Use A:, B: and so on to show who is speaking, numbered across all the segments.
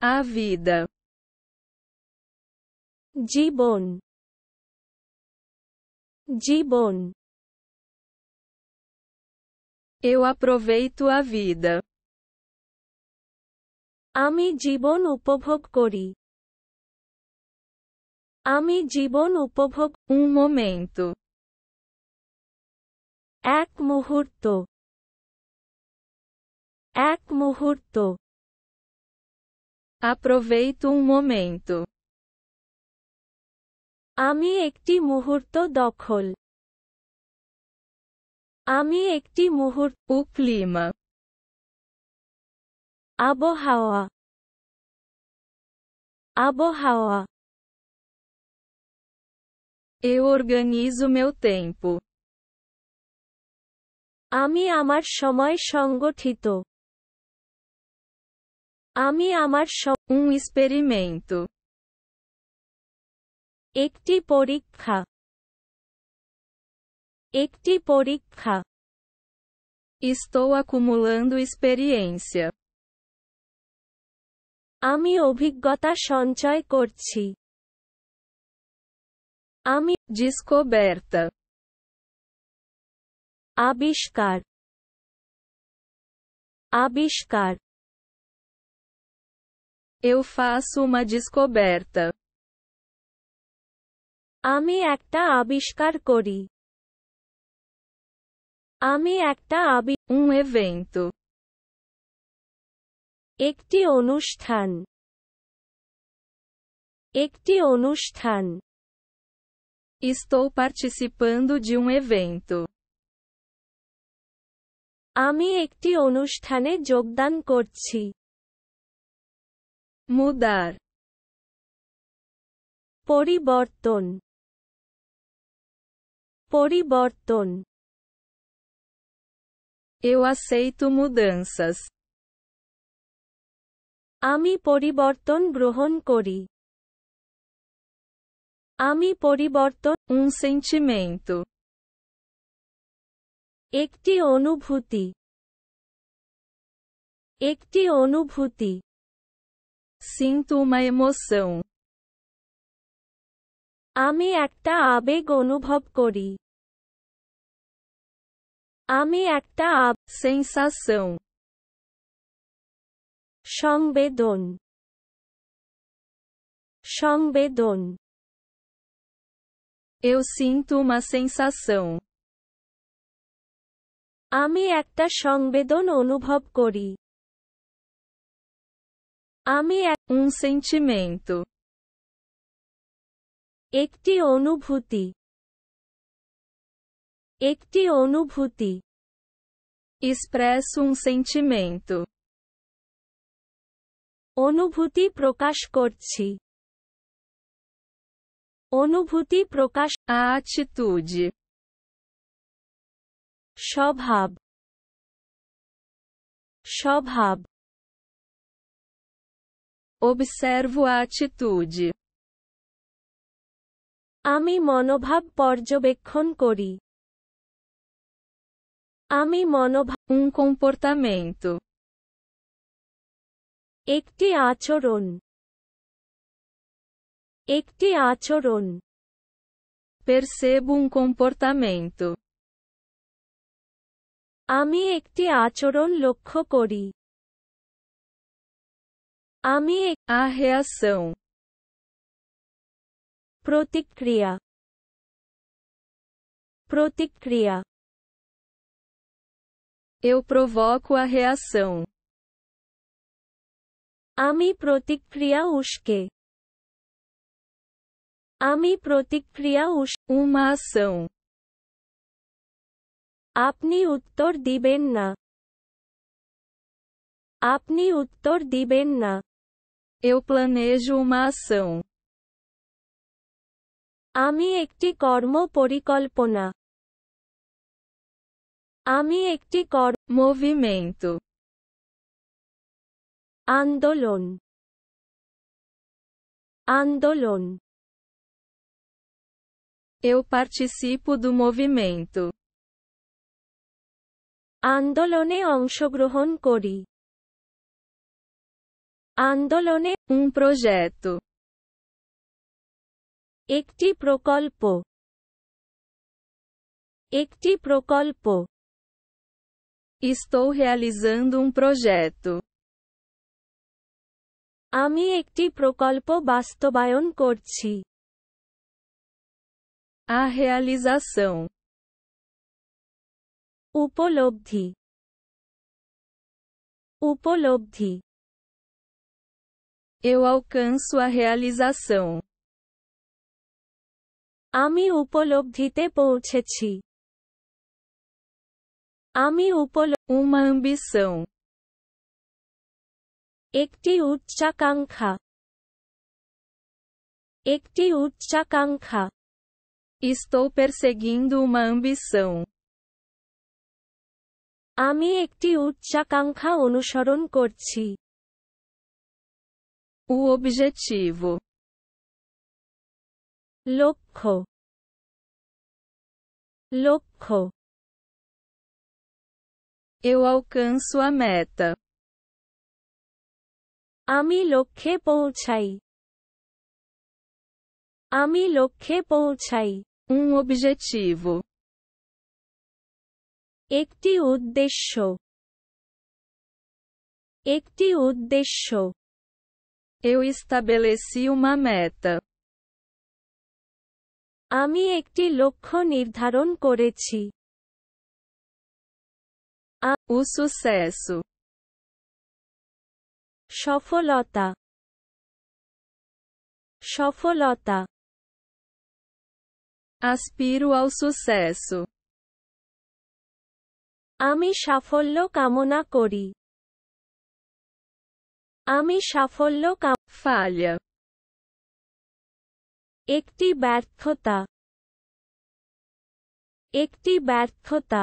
A: A vida. Jibon. Jibon. Eu aproveito a vida. Ami jibon upobhog kori. Ami jibon upobhog um momento. Ek muhurto. Ek muhurto. Aproveito um momento. Ami ekti muhurto dokhol. Ami ekti muhur o clima. Abohawa. Abohawa. Eu organizo meu tempo. Ami amar shomoy shongothito. আমি আমার um experimento একটি পরীক্ষা একটি পরীক্ষা Estou acumulando experiência. আমি অভিজ্ঞতা সঞ্চয় করছি আমি descoberta আবিষ্কার আবিষ্কার eu faço uma descoberta. Ami acta abishkar kori. Ami acta abi. Um evento. Ekti onushtan. Ekti onushtan. Estou participando de um evento. Ami ekti e jogdan korchi. মুদার পরিবর্তন পরিবর্তন Eu aceito mudanças. আমি পরিবর্তন গ্রহণ করি আমি পরিবর্তন um sentimento একটি অনুভূতি একটি অনুভূতি Sinto uma emoção. আমি একটা আবেগ অনুভব করি আমি একটা আব sensação সংবেদন সংবেদন Eu sinto uma sensação. আমি একটা সংবেদন অনুভব করি Ami é um sentimento. Ekti onubhuti. Ekti onubhuti. Expresso um sentimento. onubuti prokash korchi. Onubhuti prokash a atitude. Shobhab. Shobhab. Observo a atitude. আমি মনোভাব পর্যবেক্ষণ করি আমি মনোভাব um comportamento একটি আচরণ একটি আচরণ percebo um comportamento আমি একটি আচরণ লক্ষ্য করি Ami a reação. Protikriya. Protikriya. Eu provoco a reação. Ami protikriya ushke. Ami protikriya ush uma ação. Apni uttor diben na. Apni uttor diben na. Eu planejo uma ação. Ami ekti kormo porikolpona. Ami ekti kor movimento. Andolon. Andolon. Eu participo do movimento. Andolone onshogruhon kori. Andolone, um projeto. Ekti prokolpo. Ekti prokolpo. Estou realizando um projeto. Ami ekti prokolpo bastobayon korchi. A realização. Upolobdhi. Upolobdhi. Eu alcanço a realização. Ami upolobdhite pouchechi. Ami upol. Uma ambição. Ekti utchakankha. Ekti utchakankha. Estou perseguindo uma ambição. Ami ekti utchakankha onusharon korchi. O objetivo. Loco. Loco. Eu alcanço a meta. Ami loke bolchai. Ami loke bolchai. Um objetivo. Ekti uddesho. Ekti uddesho. Eu estabeleci uma meta. আমি একটি লক্ষ্য নির্ধারণ করেছি O sucesso. সফলতা সফলতা Aspiro ao sucesso. আমি সাফল্য কামনা করি আমি সাফল্য কাম falha একটি ব্যর্থতা একটি ব্যর্থতা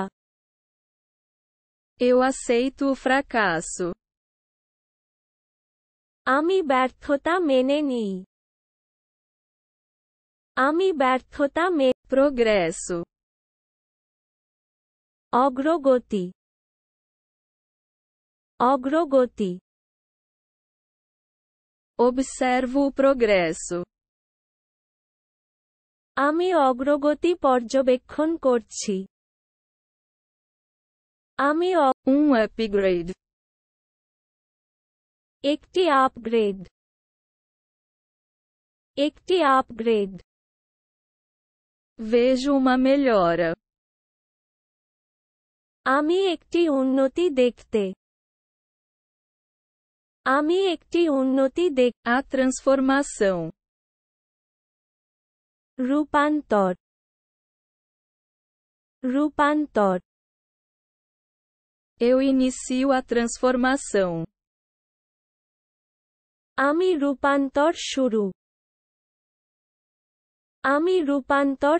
A: Eu aceito o fracasso. আমি ব্যর্থতা মেনে নিই আমি ব্যর্থতা মে progresso অগ্রগতি অগ্রগতি Observo o progresso. Ami ogrogoti porjobekhon korchi. Ami o um upgrade. Ekti upgrade. Ekti upgrade. Vejo uma melhora. Ami ekti unnoti dekhte. Ami একটি উন্নতি দেখ a transformação. রূপান্তর রূপান্তর Eu inicio a transformação. Ami Rupantor Shuru. Ami Rupantor